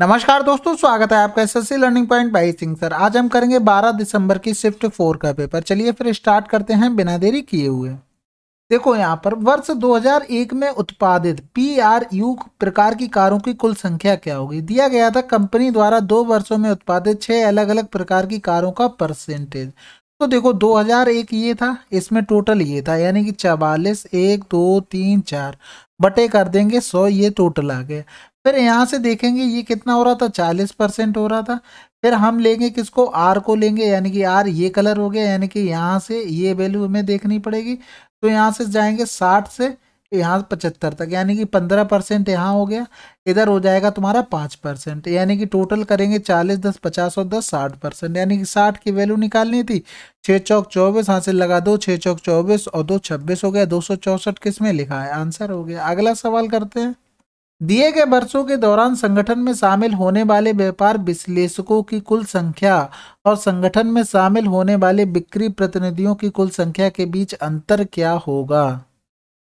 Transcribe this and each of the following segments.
नमस्कार दोस्तों स्वागत है आपका SSC learning point by Singh sir आज हम करेंगे 12 दिसंबर की शिफ्ट फोर का पेपर चलिए फिर स्टार्ट करते हैं बिना देरी किए हुए देखो यहाँ पर वर्ष 2001 में उत्पादित पीआरयू प्रकार की कारों की कुल संख्या क्या होगी दिया गया था कंपनी द्वारा दो वर्षों में उत्पादित छह अलग अलग प्रकार की कारों का परसेंटेज तो देखो 2001 ये था इसमें टोटल ये था यानी कि चवालीस एक दो तीन चार बटे कर देंगे सौ ये टोटल आ गया फिर यहाँ से देखेंगे ये कितना हो रहा था चालीस परसेंट हो रहा था फिर हम लेंगे किसको आर को लेंगे यानी कि आर ये कलर हो गया यानी कि यहाँ से ये वैल्यू हमें देखनी पड़ेगी तो यहाँ से जाएंगे साठ से यहाँ पचहत्तर तक यानी कि पंद्रह परसेंट यहाँ हो गया इधर हो जाएगा तुम्हारा पाँच परसेंट यानी कि टोटल करेंगे चालीस दस पचास और दस साठ परसेंट यानी कि साठ की वैल्यू निकालनी थी छः चौक चौबीस यहाँ से लगा दो छः चौक चौबीस और दो छब्बीस हो गया दो सौ चौंसठ किस में लिखा है आंसर हो गया अगला सवाल करते हैं दिए गए वर्षों के दौरान संगठन में शामिल होने वाले व्यापार विश्लेषकों की कुल संख्या और संगठन में शामिल होने वाले बिक्री प्रतिनिधियों की कुल संख्या के बीच अंतर क्या होगा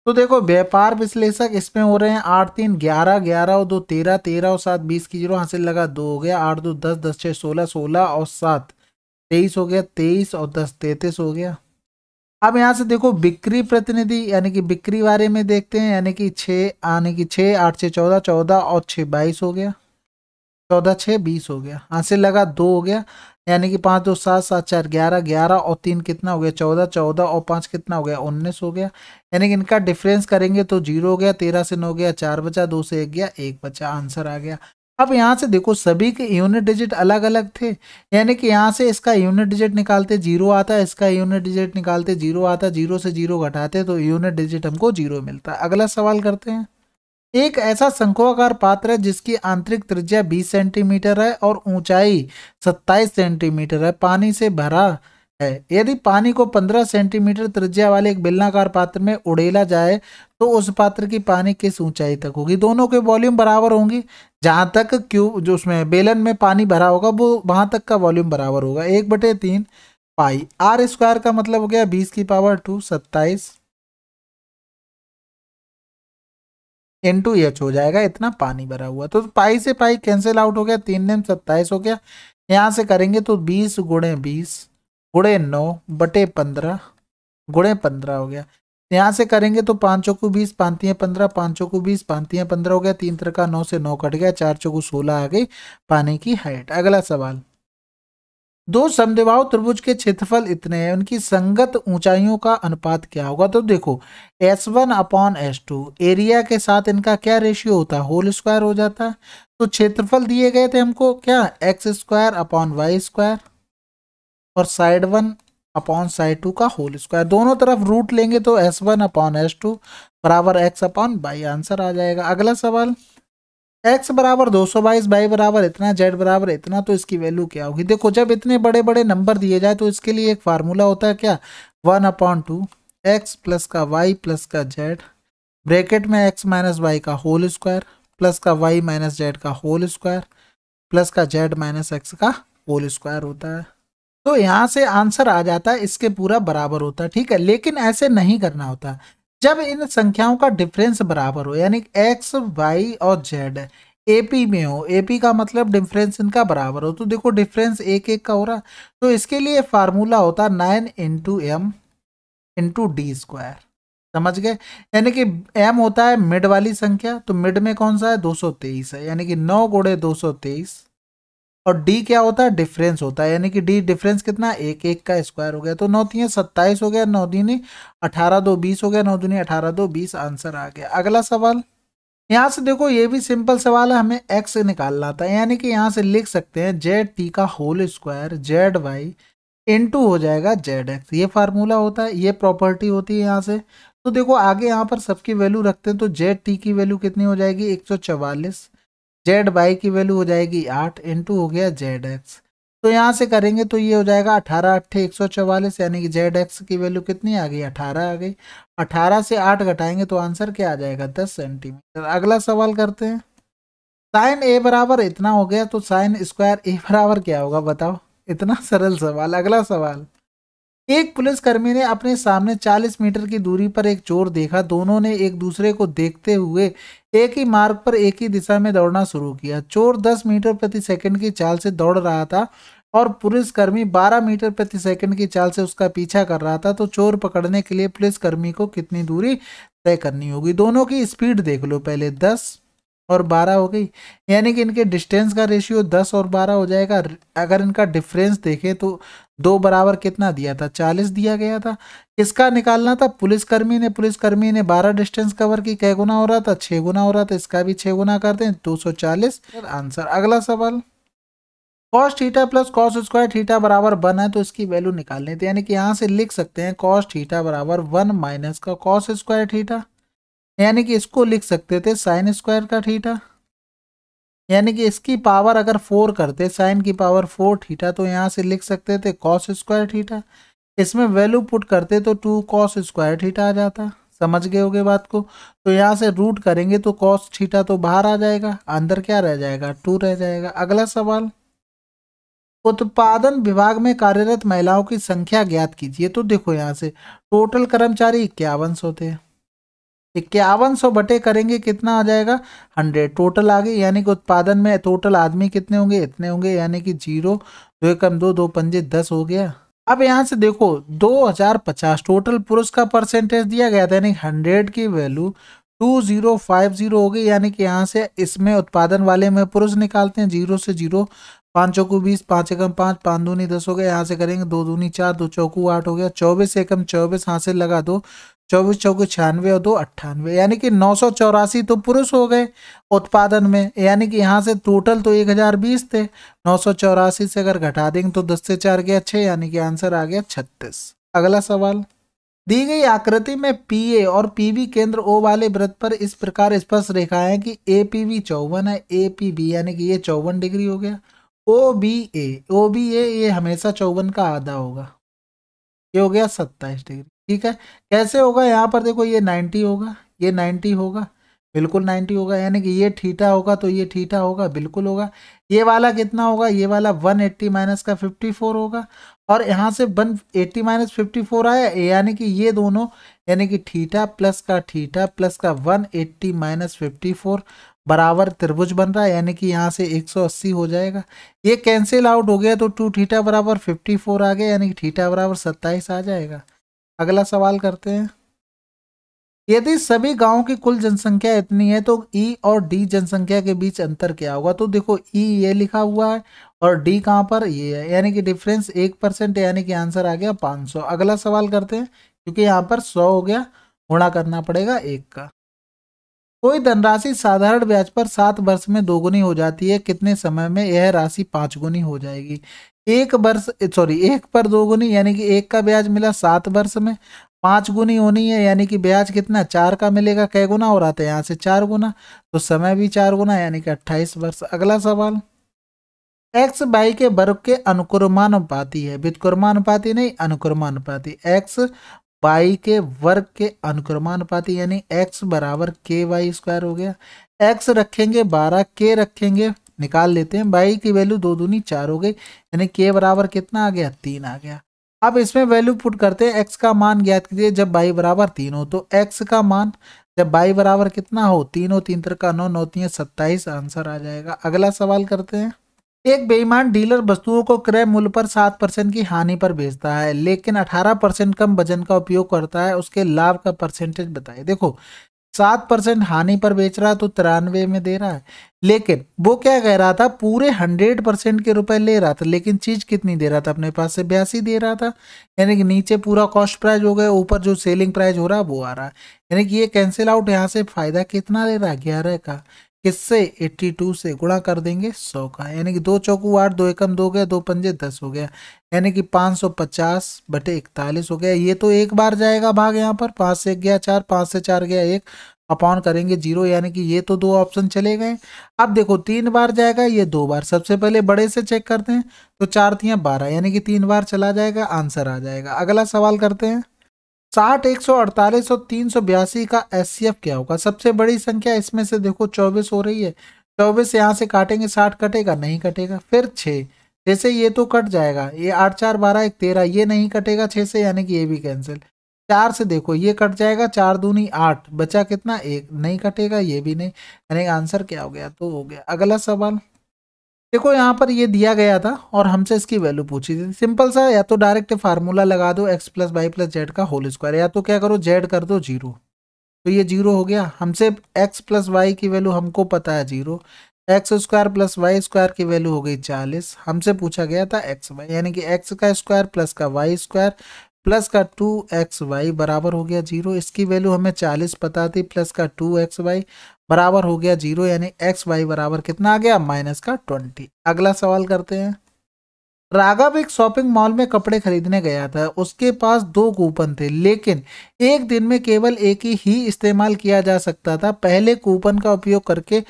तो देखो व्यापार विश्लेषक इसमें हो रहे हैं आठ तीन ग्यारह ग्यारह और दो तेरह तेरह और सात बीस की जीरो हासिल लगा दो हो गया आठ दो दस दस छः सोलह सोलह और सात तेईस हो गया तेईस और दस तैतीस हो गया अब यहाँ से देखो बिक्री प्रतिनिधि यानी कि बिक्री बारे में देखते हैं यानी कि छः यानी कि छः आठ छः चौदह चौदह और छः बाईस हो गया चौदह छः बीस हो गया यहाँ से लगा दो हो गया यानी कि पाँच दो सात सात चार ग्यारह ग्यारह और तीन कितना हो गया चौदह चौदह और पाँच कितना हो गया उन्नीस हो गया यानी कि इनका डिफरेंस करेंगे तो जीरो हो गया तेरह से नौ गया चार बचा दो से एक गया एक बचा आंसर आ गया अब यहाँ से देखो सभी के यूनिट डिजिट अलग अलग थे यानी कि यहाँ से इसका यूनिट डिजिट निकालते जीरो आता इसका यूनिट डिजिट निकालते जीरो आता जीरो से जीरो घटाते तो यूनिट डिजिट हमको जीरो मिलता अगला सवाल करते हैं एक ऐसा शंकुआकार पात्र है जिसकी आंतरिक त्रिज्या 20 सेंटीमीटर है और ऊंचाई 27 सेंटीमीटर है पानी से भरा है यदि पानी को 15 सेंटीमीटर त्रिज्या वाले एक बेलनाकार पात्र में उड़ेला जाए तो उस पात्र की पानी किस ऊंचाई तक होगी दोनों के वॉल्यूम बराबर होंगे जहाँ तक क्यू जो उसमें बेलन में पानी भरा होगा वो वहाँ तक का वॉल्यूम बराबर होगा एक बटे तीन पाई आर स्क्वायर का मतलब हो गया बीस की पावर टू सत्ताईस एन टू एच हो जाएगा इतना पानी भरा हुआ तो पाई से पाई कैंसिल आउट हो गया तीन दिन सत्ताईस हो गया यहाँ से करेंगे तो बीस गुणे बीस गुड़े नौ बटे पंद्रह गुड़े पंद्रह हो गया यहाँ से करेंगे तो पाँच चौकू बीस पांतियाँ पंद्रह पाँच चौकू बीस पांतियाँ पंद्रह हो गया तीन तरह का नौ से नौ कट गया चार चौकू सोलह आ गई पानी की हाइट अगला सवाल दो समदेवाओं त्रिभुज के क्षेत्रफल इतने हैं उनकी संगत ऊंचाइयों का अनुपात क्या होगा तो देखो S one upon S two area के साथ इनका क्या रेशियो होता है होल स्क्वायर हो जाता है तो क्षेत्रफल दिए गए थे हमको क्या X square upon Y square और side one upon side two का होल स्क्वायर दोनों तरफ रूट लेंगे तो S one upon S two बराबर एक्स अपॉन बाई आंसर आ जाएगा अगला सवाल एक्स बराबर दो सौ बाईस बाई बराबर इतना जेड बराबर इतना तो इसकी वैल्यू क्या होगी देखो जब इतने बड़े बड़े नंबर दिए जाए तो इसके लिए एक फार्मूला होता है क्या one upon two X plus का वाई प्लस का जेड ब्रैकेट में एक्स माइनस वाई का होल स्क्वायर प्लस का वाई माइनस जेड का होल स्क्वायर प्लस का जेड माइनस एक्स का होल स्क्वायर होता है तो यहाँ से आंसर आ जाता है इसके पूरा बराबर होता है ठीक है लेकिन ऐसे नहीं करना होता जब इन संख्याओं का डिफरेंस बराबर हो यानी एक्स वाई और जेड एपी में हो एपी का मतलब डिफरेंस इनका बराबर हो तो देखो डिफरेंस एक एक का हो रहा तो इसके लिए फार्मूला होता nine into m into d square समझ गए यानी कि एम होता है मिड वाली संख्या तो मिड में कौन सा है तेईस है यानी कि नौ गुड़े दो सौ तेईस और डी क्या होता है डिफरेंस होता है यानी कि डी डिफरेंस कितना एक एक का स्क्वायर हो गया तो नौ तीन सत्ताईस हो गया नौ दिन अठारह दो बीस हो गया नौ दिन अठारह दो बीस आंसर आ गया अगला सवाल यहाँ से देखो ये भी सिंपल सवाल है हमें एक्स निकालना था यानी कि यहाँ से लिख सकते हैं जेड टी का whole square z y two हो जाएगा जेड एक्स ये फार्मूला होता है ये प्रॉपर्टी होती है यहाँ से तो देखो आगे यहाँ पर सबकी वैल्यू रखते हैं तो जेड टी की वैल्यू कितनी हो जाएगी एक सौ चवालीस जेड बाई की वैल्यू हो जाएगी आठ इंटू हो गया जेड एक्स तो यहाँ से करेंगे तो ये हो जाएगा अठारह अट्ठे एक सौ चवालीस यानी कि जेड एक्स की वैल्यू कितनी आ गई अठारह आ गई अठारह से आठ घटाएंगे तो आंसर क्या आ जाएगा दस सेंटीमीटर अगला सवाल करते हैं साइन ए बराबर इतना हो गया तो साइन स्क्वायर ए बराबर क्या होगा बताओ इतना सरल सवाल अगला सवाल एक पुलिसकर्मी ने अपने सामने 40 मीटर की दूरी पर एक चोर देखा दोनों ने एक दूसरे को देखते हुए एक ही मार्ग पर एक ही दिशा में दौड़ना शुरू किया चोर 10 मीटर प्रति सेकंड की चाल से दौड़ रहा था और पुलिसकर्मी 12 मीटर प्रति सेकंड की चाल से उसका पीछा कर रहा था तो चोर पकड़ने के लिए पुलिसकर्मी को कितनी दूरी तय करनी होगी दोनों की स्पीड देख लो पहले दस और बारह हो गई यानी कि इनके डिस्टेंस का रेशियो दस और बारह हो जाएगा अगर इनका डिफरेंस देखें तो दो बराबर कितना दिया था चालीस दिया गया था इसका निकालना था पुलिसकर्मी ने पुलिसकर्मी ने बारह डिस्टेंस कवर की कै गुना हो रहा था छः गुना हो रहा था इसका भी छः गुना कर दें दो सौ चालीस आंसर अगला सवाल cos theta plus cos square theta बराबर वन है तो इसकी वैल्यू निकाल लेते हैं तो यानी कि यहाँ से लिख सकते हैं कॉस थीटा बराबर वन माइनस का कॉस स्क्वायर थीटा यानी कि इसको लिख सकते थे साइन स्क्वायर का थीटा यानी कि इसकी पावर अगर फोर करते साइन की पावर फोर थीटा तो यहाँ से लिख सकते थे कॉस स्क्वायर थीटा इसमें वैल्यू पुट करते तो टू कॉस स्क्वायर थीटा आ जाता समझ गए होगे बात को तो यहाँ से रूट करेंगे तो कॉस थीटा तो बाहर आ जाएगा अंदर क्या रह जाएगा टू रह जाएगा अगला सवाल उत्पादन विभाग में कार्यरत महिलाओं की संख्या ज्ञात कीजिए तो देखो यहाँ से टोटल कर्मचारी इक्यावन सौ थे इक्यावन सौ बटे करेंगे कितना आ जाएगा हंड्रेड टोटल आ गए यानी कि उत्पादन में टोटल आदमी कितने होंगे इतने होंगे यानी कि जीरो दो एकम दो दो पंजे दस हो गया अब यहाँ से देखो दो हजार पचास टोटल पुरुष का परसेंटेज दिया गया था यानी हंड्रेड की value two zero five zero हो गई यानी कि यहाँ से इसमें उत्पादन वाले में पुरुष निकालते हैं जीरो से जीरो पाँच चौकू बीस पाँच एकम पाँच पाँच दूनी दस हो गया यहाँ से करेंगे दो दूनी चार दो चौकू आठ हो गया चौबीस एकम चौबीस हाथ से लगा दो चौबीस चौके छियानवे और दो अट्ठानवे यानी कि नौ सौ चौरासी तो पुरुष हो गए उत्पादन में यानी कि यहाँ से टोटल तो एक हज़ार बीस थे नौ सौ चौरासी से अगर घटा देंगे तो दस से चार गया छः यानी कि आंसर आ गया छत्तीस अगला सवाल दी गई आकृति में पी ए और पी वी केंद्र ओ वाले व्रत पर इस प्रकार स्पष्ट रेखा है कि ए पी वी चौवन है ए पी बी यानी कि ये चौवन डिग्री हो गया ओ बी ए ओ बी ए ये हमेशा चौवन का आधा होगा ये हो गया सत्ताईस डिग्री ठीक है कैसे होगा यहाँ पर देखो ये नाइन्टी होगा ये नाइन्टी होगा बिल्कुल नाइन्टी होगा यानी कि ये ठीठा होगा तो ये ठीठा होगा बिल्कुल होगा ये वाला कितना होगा ये वाला वन एट्टी माइनस का फिफ्टी फोर होगा और यहाँ से one eighty minus fifty four आया यानी कि ये दोनों यानी कि ठीठा प्लस का ठीठा प्लस का one eighty minus fifty four बराबर त्रिभुज बन रहा है यानी कि यहाँ से 180 हो जाएगा ये कैंसिल आउट हो गया तो टू ठीठा बराबर फोर आ गया यानी कि ठीठा बराबर सत्ताईस आ जाएगा अगला सवाल करते हैं यदि सभी गांवों की कुल जनसंख्या इतनी है तो ई e और डी जनसंख्या के बीच अंतर क्या होगा तो देखो ई e ये लिखा हुआ है और डी कहां पर ये है यानी कि डिफरेंस एक परसेंट यानी कि आंसर आ गया पाँच सौ अगला सवाल करते हैं क्योंकि यहाँ पर सौ हो गया गुणा करना पड़ेगा एक का कोई धनराशि साधारण ब्याज पर सात वर्ष में दोगुनी हो जाती है कितने समय में यह राशि पाँच गुनी हो जाएगी एक वर्ष सॉरी एक पर दो गुनी यानी कि एक का ब्याज मिला सात वर्ष में पांच गुनी होनी है यानी कि ब्याज कितना चार का मिलेगा कै गुना और आते हैं यहाँ से चार गुना तो समय भी चार गुना यानी कि अट्ठाईस वर्ष अगला सवाल एक्स बाई के वर्ग के अनुक्रमानुपाती है व्युत्क्रमानुपाती नहीं अनुक्रमानुपाती एक्स बाई के वर्ग के अनुक्रमानुपाती यानी एक्स बराबर के वाई स्क्वायर हो गया एक्स रखेंगे बारह के रखेंगे निकाल लेते हैं बाई की वैल्यू दो दूनी चार हो गई यानी के बराबर कितना आ गया तीन आ गया अब इसमें वैल्यू पुट करते हैं एक्स का मान ज्ञात कीजिए जब बाई बराबर तीन हो तो एक्स का मान जब बाई बराबर कितना हो तीन हो तीन तरह का नौ नौ तीन सत्ताईस आंसर आ जाएगा अगला सवाल करते हैं एक बेईमान डीलर वस्तुओं को क्रय मूल्य पर सात परसेंट की हानि पर बेचता है लेकिन अठारह परसेंट कम वजन का उपयोग करता है उसके लाभ का परसेंटेज बताए देखो सात परसेंट हानि पर बेच रहा तो तिरानवे में दे रहा है लेकिन वो क्या कह रहा था पूरे हंड्रेड परसेंट के रुपए ले रहा था लेकिन चीज कितनी दे रहा था अपने पास से बयासी दे रहा था यानी कि नीचे पूरा कॉस्ट प्राइस हो गया ऊपर जो सेलिंग प्राइस हो रहा है वो आ रहा है यानी कि ये कैंसिल आउट यहाँ से फायदा कितना ले रहा है ग्यारह का किससे 82 से गुणा कर देंगे 100 का यानी कि दो चौकू आठ दो एकम दो गया दो पंजे दस हो गया यानी कि 550 बटे इकतालीस हो गया ये तो एक बार जाएगा भाग यहाँ पर पाँच से एक गया चार पाँच से चार गया एक अपॉन करेंगे जीरो यानी कि ये तो दो ऑप्शन चले गए अब देखो तीन बार जाएगा ये दो बार सबसे पहले बड़े से चेक करते हैं तो चार थी बारह यानी कि तीन बार चला जाएगा आंसर आ जाएगा अगला सवाल करते हैं साठ एक सौ अड़तालीस और तीन सौ बयासी का एस क्या होगा सबसे बड़ी संख्या इसमें से देखो चौबीस हो रही है चौबीस यहाँ से काटेंगे साठ कटेगा नहीं कटेगा फिर छः जैसे ये तो कट जाएगा ये आठ चार बारह एक तेरह ये नहीं कटेगा छः से यानी कि ये भी कैंसिल चार से देखो ये कट जाएगा चार दूनी आठ बचा कितना एक नहीं कटेगा ये भी नहीं यानी आंसर क्या हो गया तो हो गया अगला सवाल देखो यहाँ पर ये दिया गया था और हमसे इसकी वैल्यू पूछी थी सिंपल सा या तो डायरेक्ट फार्मूला लगा दो x plus y plus z का होल स्क्वायर या तो क्या करो जेड कर दो जीरो तो ये जीरो हो गया हमसे एक्स प्लस वाई की वैल्यू हमको पता है zero x square plus y square की वैल्यू हो गई चालीस हमसे पूछा गया था एक्स वाई यानी कि एक्स का स्क्वायर प्लस का वाई स्क्वायर प्लस का टू एक्स वाई बराबर हो गया जीरो इसकी वैल्यू हमें चालीस पता थी प्लस का टू एक्स वाई बराबर हो गया जीरो यानी एक्स वाई बराबर कितना आ गया माइनस का ट्वेंटी अगला सवाल करते हैं राघव एक शॉपिंग मॉल में कपड़े खरीदने गया था उसके पास दो कूपन थे लेकिन एक दिन में केवल एक ही, ही इस्तेमाल किया जा सकता था पहले कूपन का उपयोग करके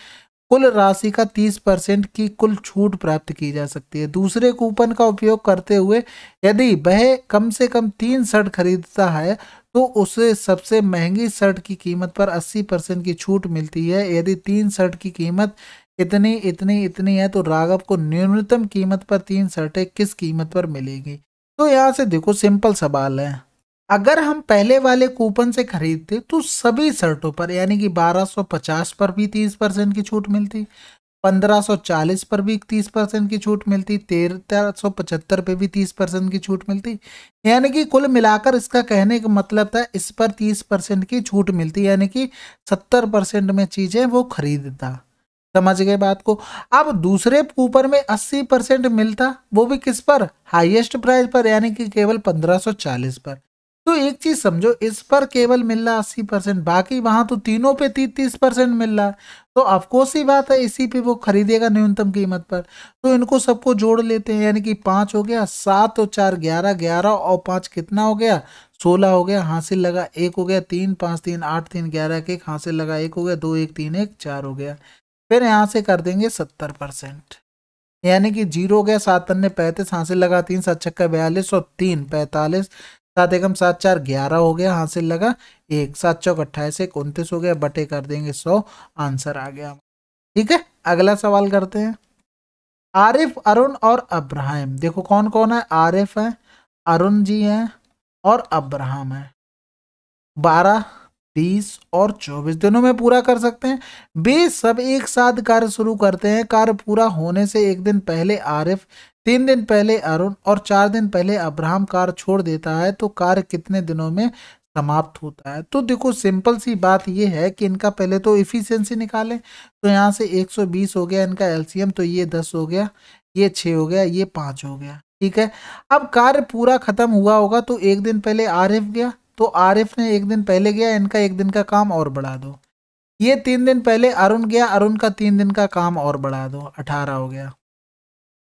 कुल राशि का 30 परसेंट की कुल छूट प्राप्त की जा सकती है दूसरे कूपन का उपयोग करते हुए यदि वह कम से कम तीन शर्ट खरीदता है तो उसे सबसे महंगी शर्ट की कीमत पर 80 परसेंट की छूट मिलती है यदि तीन शर्ट की कीमत इतनी इतनी इतनी है तो राघव को न्यूनतम कीमत पर तीन शर्टें किस कीमत पर मिलेगी तो यहाँ से देखो सिंपल सवाल है अगर हम पहले वाले कूपन से खरीदते तो सभी शर्टों पर यानी कि 1250 पर भी 30 परसेंट की छूट मिलती 1540 पर भी 30 परसेंट की छूट मिलती पचहत्तर पे भी 30 परसेंट की छूट मिलती यानी कि कुल मिलाकर इसका कहने का मतलब था इस पर 30 परसेंट की छूट मिलती यानी कि 70 परसेंट में चीज़ें वो खरीदता समझ गए बात को अब दूसरे कूपन में 80 परसेंट मिलता वो भी किस पर हाईएस्ट प्राइस पर यानी कि केवल 1540 पर तो एक चीज समझो इस पर केवल मिल रहा अस्सी परसेंट बाकी वहां तो तीनों पे तीस तीस परसेंट मिल रहा है तो अफकोर्स ही बात है इसी पे वो खरीदेगा न्यूनतम कीमत पर तो इनको सबको जोड़ लेते हैं यानी कि पांच हो गया सात और चार ग्यारह ग्यारह और पांच कितना हो गया सोलह हो गया हासिल लगा एक हो गया तीन पांच तीन आठ तीन ग्यारह एक एक हासिल लगा एक हो गया दो एक तीन एक चार हो गया फिर यहाँ से कर देंगे सत्तर परसेंट यानी कि जीरो हो गया सात अन्य पैंतीस हासिल लगा तीन सात छक्का बयालीस और तीन पैंतालीस सात एकम सात चार ग्यारह हो गया हासिल लगा एक सात चौक अट्ठाईस एक उनतीस हो गया बटे कर देंगे सौ आंसर आ गया ठीक है अगला सवाल करते हैं आरिफ अरुण और अब्राहिम देखो कौन कौन है आरिफ है अरुण जी हैं और अब्राहम है बारह बीस और चौबीस दिनों में पूरा कर सकते हैं बीस सब एक साथ कार्य शुरू करते हैं कार्य पूरा होने से एक दिन पहले आरिफ तीन दिन पहले अरुण और चार दिन पहले अब्राहम कार्य छोड़ देता है तो कार्य कितने दिनों में समाप्त होता है तो देखो सिंपल सी बात यह है कि इनका पहले तो इफिशियंसी निकालें तो यहाँ से 120 हो गया इनका एलसीएम तो ये 10 हो गया ये 6 हो गया ये 5 हो गया ठीक है अब कार्य पूरा खत्म हुआ होगा तो एक दिन पहले आरिफ गया तो आरिफ ने एक दिन पहले गया इनका एक दिन का काम और बढ़ा दो ये तीन दिन पहले अरुण गया अरुण का तीन दिन का काम और बढ़ा दो अठारह हो गया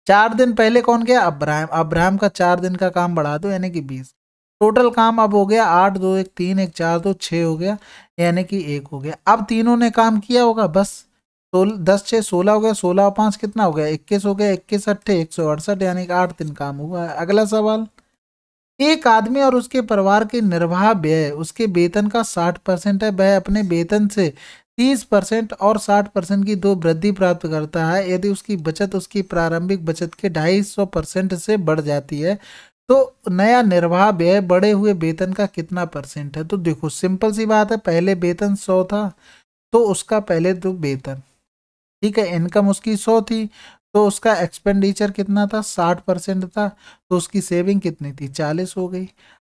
चार दिन पहले कौन गया अब्राहम अब्राहम का चार दिन का काम बढ़ा दो यानी कि बीस टोटल काम अब हो गया आठ दो एक तीन एक चार दो छः हो गया यानी कि एक हो गया अब तीनों ने काम किया होगा बस सोलह दस छः सोलह हो गया सोलह और पाँच कितना हो गया इक्कीस हो गया इक्कीस अट्ठे एक सौ अड़सठ यानी कि आठ दिन काम हुआ है अगला सवाल एक आदमी और उसके परिवार के निर्वाह व्यय उसके वेतन का साठ परसेंट है वह अपने वेतन से 30 परसेंट और 60 परसेंट की दो वृद्धि प्राप्त करता है यदि उसकी बचत उसकी प्रारंभिक बचत के ढाई सौ परसेंट से बढ़ जाती है तो नया निर्वाह व्यय बढ़े हुए वेतन का कितना परसेंट है तो देखो सिंपल सी बात है पहले वेतन सौ था तो उसका पहले तो वेतन ठीक है इनकम उसकी सौ थी तो उसका एक्सपेंडिचर कितना था साठ परसेंट था तो उसकी सेविंग कितनी थी चालीस हो गई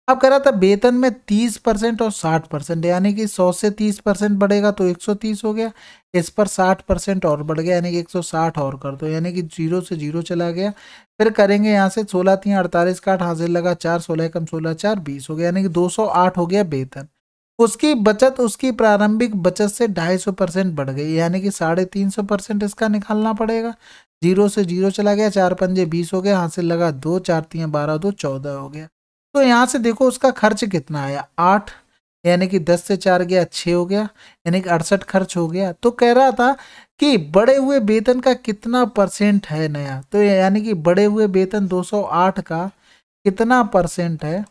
अब कह रहा था वेतन में तीस परसेंट और साठ परसेंट यानी कि सौ से तीस परसेंट बढ़ेगा तो एक सौ तीस हो गया इस पर साठ परसेंट और बढ़ गया यानी कि एक सौ साठ और कर दो यानी कि जीरो से जीरो चला गया फिर करेंगे यहाँ से सोलह तीन अड़तालीस का आठ हाजिर लगा चार सोलह कम सोलह चार बीस हो गया यानी कि दो सौ आठ हो गया वेतन उसकी बचत उसकी प्रारंभिक बचत से ढाई सौ परसेंट बढ़ गई यानी कि साढ़े तीन सौ परसेंट इसका निकालना पड़ेगा जीरो से जीरो चला गया चार पंजे बीस हो गया हाँ से लगा दो चार तीन बारह दो चौदह हो गया तो यहाँ से देखो उसका खर्च कितना आया आठ यानी कि दस से चार गया छः हो गया यानी कि अड़सठ खर्च हो गया तो कह रहा था कि बढ़े हुए वेतन का कितना परसेंट है नया तो यानी कि बढ़े हुए वेतन 208 का कितना परसेंट है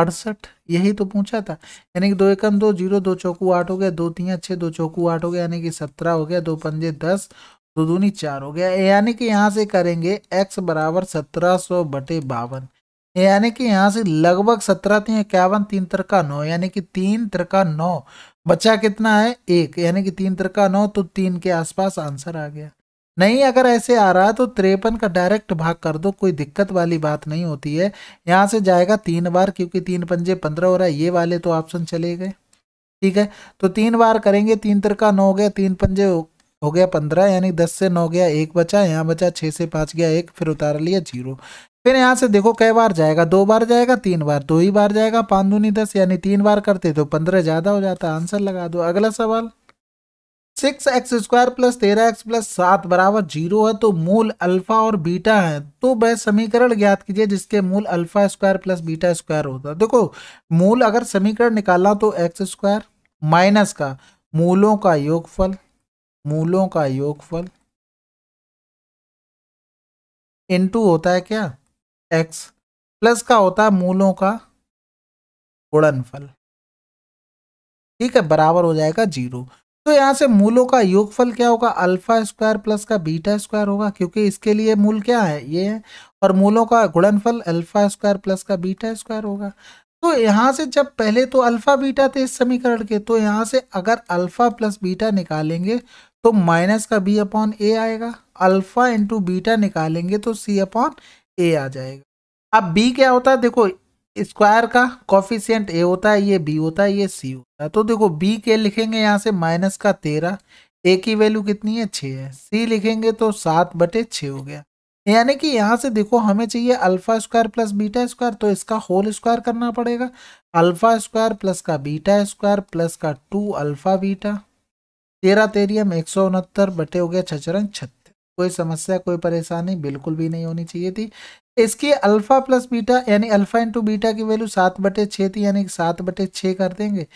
अड़सठ यही तो पूछा था यानी कि दो एकम दो जीरो दो चौकू आठ हो गया दो तीन छः दो चौकू आठ हो गया यानी कि सत्रह हो गया दो पंजे दस दो दूनी चार हो गया यानी कि यहाँ से करेंगे एक्स बराबर सत्रह सौ बटे बावन यानी कि यहाँ से लगभग सत्रह तीन इक्यावन तीन तरका नौ यानी कि तीन तरका नौ बचा कितना है एक यानी कि तीन तरका नौ तो तीन के आसपास आंसर आ गया नहीं अगर ऐसे आ रहा है तो त्रेपन का डायरेक्ट भाग कर दो कोई दिक्कत वाली बात नहीं होती है यहाँ से जाएगा तीन बार क्योंकि तीन पंजे पंद्रह हो रहा है ये वाले तो ऑप्शन चले गए ठीक है तो तीन बार करेंगे तीन तरका नौ हो गया तीन पंजे हो, हो गया पंद्रह यानी दस से नौ गया एक बचा यहाँ बचा छः से पाँच गया एक फिर उतार लिया जीरो फिर यहाँ से देखो कई बार जाएगा दो बार जाएगा तीन बार दो ही बार जाएगा पाँच दूनी दस यानी तीन बार करते तो पंद्रह ज़्यादा हो जाता आंसर लगा दो अगला सवाल सिक्स एक्स स्क्वायर प्लस तेरह एक्स प्लस सात बराबर जीरो है तो मूल अल्फा और बीटा है तो वह समीकरण ज्ञात कीजिए जिसके मूल alpha square plus beta square होता है देखो मूल अगर समीकरण निकालना तो एक्स स्क्वायर माइनस का मूलों का योगफल मूलों का योगफल इनटू होता है क्या एक्स प्लस का होता है मूलों का गुणनफल ठीक है बराबर हो जाएगा जीरो तो यहाँ से मूलों का योगफल क्या होगा अल्फा स्क्वायर प्लस का बीटा स्क्वायर होगा क्योंकि इसके लिए मूल क्या है ये है और मूलों का गुणनफल अल्फा स्क्वायर प्लस का बीटा स्क्वायर होगा तो यहाँ से जब पहले तो अल्फा बीटा थे इस समीकरण के तो यहाँ से अगर अल्फा प्लस बीटा निकालेंगे तो माइनस का बी अपॉन ए आएगा अल्फा इंटू बीटा निकालेंगे तो सी अपॉन ए आ जाएगा अब बी क्या होता है देखो स्क्वायर का कॉफिशियंट ए होता है ये बी होता है ये सी होता है तो देखो बी के लिखेंगे यहाँ से माइनस का तेरह ए की वैल्यू कितनी है छः है सी लिखेंगे तो सात बटे छः हो गया यानी कि यहाँ से देखो हमें चाहिए alpha square plus beta square तो इसका होल स्क्वायर करना पड़ेगा अल्फा स्क्वायर प्लस का बीटा स्क्वायर प्लस का टू अल्फा बीटा तेरह तेरियम एक सौ उनहत्तर बटे हो गया छचरंग छत्तीस कोई समस्या कोई परेशानी बिल्कुल भी नहीं होनी चाहिए थी इसके अल्फा प्लस बीटा यानी अल्फा इंटू बीटा की वैल्यू सात बटे छः थी यानी सात बटे छः कर देंगे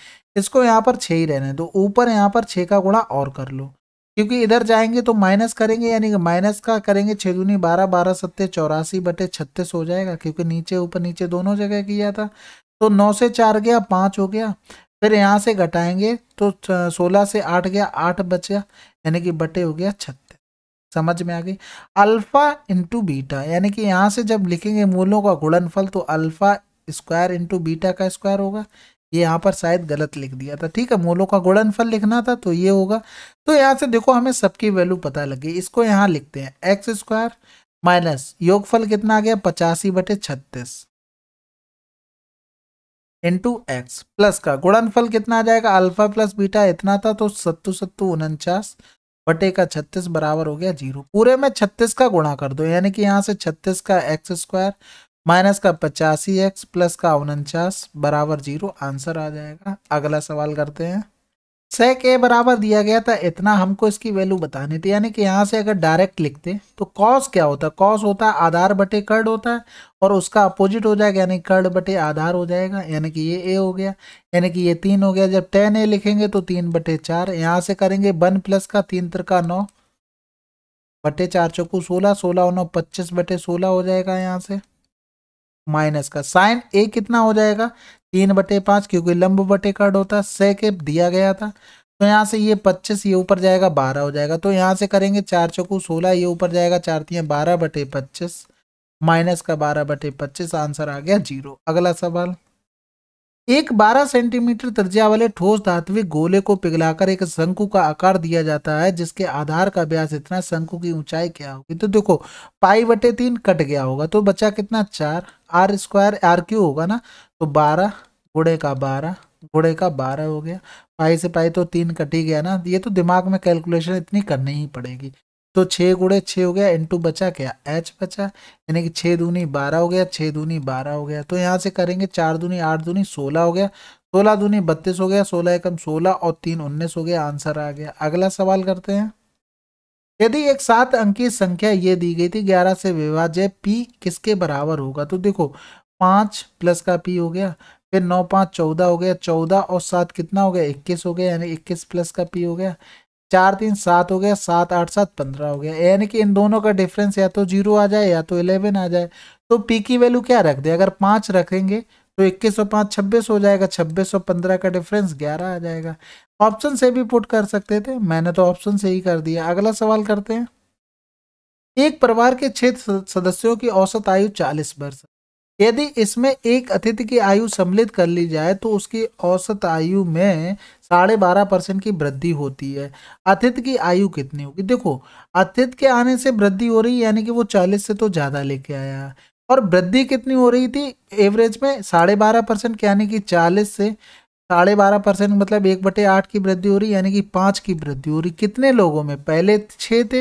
इसको यहाँ पर छः ही रहने दो ऊपर यहाँ पर छः का गुणा और कर लो क्योंकि इधर जाएंगे तो माइनस करेंगे यानी कि माइनस का करेंगे छः दूनी बारह बारह सत्ते चौरासी बटे छत्तीस हो जाएगा क्योंकि नीचे ऊपर नीचे दोनों जगह किया था तो नौ से चार गया पाँच हो गया फिर यहाँ से घटाएंगे तो सोलह से आठ गया आठ बचा यानी कि बटे हो गया छत्तीस समझ में आ गई अल्फ़ा इंटू बीटा यानी कि यहाँ से जब लिखेंगे मूलों का गुणनफल तो अल्फ़ा स्क्वायर इंटू बीटा का स्क्वायर होगा ये यहाँ पर शायद गलत लिख दिया था ठीक है मूलों का गुणनफल लिखना था तो ये होगा तो यहाँ से देखो हमें सबकी वैल्यू पता लगी इसको यहाँ लिखते हैं एक्स स्क्वायर माइनस योगफल कितना आ गया पचासी बटे छत्तीस इंटू एक्स प्लस का गुणनफल कितना आ जाएगा अल्फा प्लस बीटा इतना था तो सत्तू सत्तू उनचास बटे का छत्तीस बराबर हो गया जीरो पूरे में छत्तीस का गुणा कर दो यानी कि यहाँ से छत्तीस का एक्स स्क्वायर माइनस का पचासी एक्स प्लस का उनचास बराबर जीरो आंसर आ जाएगा अगला सवाल करते हैं सह के बराबर दिया गया था इतना हमको इसकी वैल्यू बतानी थी यानी कि यहाँ से अगर डायरेक्ट लिखते तो कॉस क्या होता कॉस होता है आधार बटे कर्ड होता है और उसका अपोजिट हो जाएगा यानी कर्ड बटे आधार हो जाएगा यानी कि ये ए हो गया यानी कि ये तीन हो गया जब टेन ए लिखेंगे तो तीन बटे चार यहाँ से करेंगे वन प्लस का तीन तर का नौ बटे चार चौकू सोलह सोलह नौ पच्चीस बटे सोलह हो जाएगा यहाँ से माइनस का साइन ए कितना हो जाएगा तीन बटे पाँच क्योंकि लंब बटे कार्ड होता सह के दिया गया था तो यहाँ से ये पच्चीस ये ऊपर जाएगा बारह हो जाएगा तो यहाँ से करेंगे चार चौकू सोलह ये ऊपर जाएगा चार तीन बारह बटे पच्चीस माइनस का बारह बटे पच्चीस आंसर आ गया जीरो अगला सवाल एक बारह सेंटीमीटर त्रिज्या वाले ठोस धात्विक गोले को पिघलाकर एक शंकु का आकार दिया जाता है जिसके आधार का व्यास इतना शंकु की ऊंचाई क्या होगी तो देखो पाई बटे तीन कट गया होगा तो बचा कितना चार आर स्क्वायर आर क्यू होगा ना तो बारह गुड़े का बारह गुड़े का बारह हो गया पाई से पाई तो तीन कट ही गया ना ये तो दिमाग में कैलकुलेशन इतनी करनी ही पड़ेगी तो छः गुड़े छः हो गया इंटू बचा क्या एच बचा यानी कि छः दूनी बारह हो गया छः दूनी बारह हो गया तो यहाँ से करेंगे चार दूनी आठ दूनी सोलह हो गया सोलह दूनी बत्तीस हो गया सोलह एकम सोलह और तीन उन्नीस हो गया आंसर आ गया अगला सवाल करते हैं यदि एक सात अंकीय संख्या ये दी गई थी ग्यारह से विभाज्य पी किसके बराबर होगा तो देखो पाँच प्लस का पी हो गया फिर नौ पाँच चौदह हो गया चौदह और सात कितना हो गया इक्कीस हो गया यानी इक्कीस प्लस का पी हो गया चार तीन सात हो गया सात आठ सात पंद्रह हो गया यानी कि इन दोनों का डिफरेंस या तो जीरो आ जाए या तो इलेवन आ जाए तो पी की वैल्यू क्या रख दे अगर पाँच रखेंगे तो इक्कीस और पाँच छब्बीस हो जाएगा छब्बीस और पंद्रह का डिफरेंस ग्यारह आ जाएगा ऑप्शन से भी पुट कर सकते थे मैंने तो ऑप्शन से ही कर दिया अगला सवाल करते हैं एक परिवार के छह सदस्यों की औसत आयु चालीस वर्ष यदि इसमें एक अतिथि की आयु सम्मिलित कर ली जाए तो उसकी औसत आयु में साढ़े बारह परसेंट की वृद्धि होती है अतिथि की आयु कितनी होगी देखो अतिथि के आने से वृद्धि हो रही यानी कि वो चालीस से तो ज़्यादा लेके आया और वृद्धि कितनी हो रही थी एवरेज में साढ़े बारह परसेंट यानी कि चालीस से साढ़े बारह परसेंट मतलब एक बटे आठ की वृद्धि हो रही यानी कि पाँच की वृद्धि हो रही कितने लोगों में पहले छः थे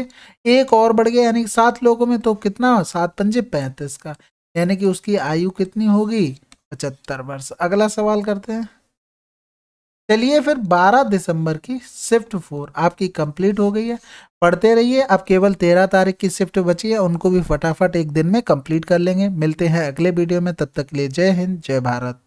एक और बढ़ गया यानी कि सात लोगों में तो कितना सात पंजे पैंतीस का यानी कि उसकी आयु कितनी होगी पचहत्तर वर्ष अगला सवाल करते हैं चलिए फिर 12 दिसंबर की शिफ्ट फोर आपकी कंप्लीट हो गई है पढ़ते रहिए अब केवल 13 तारीख की शिफ्ट बची है उनको भी फटाफट एक दिन में कंप्लीट कर लेंगे मिलते हैं अगले वीडियो में तब तक के लिए जय हिंद जय भारत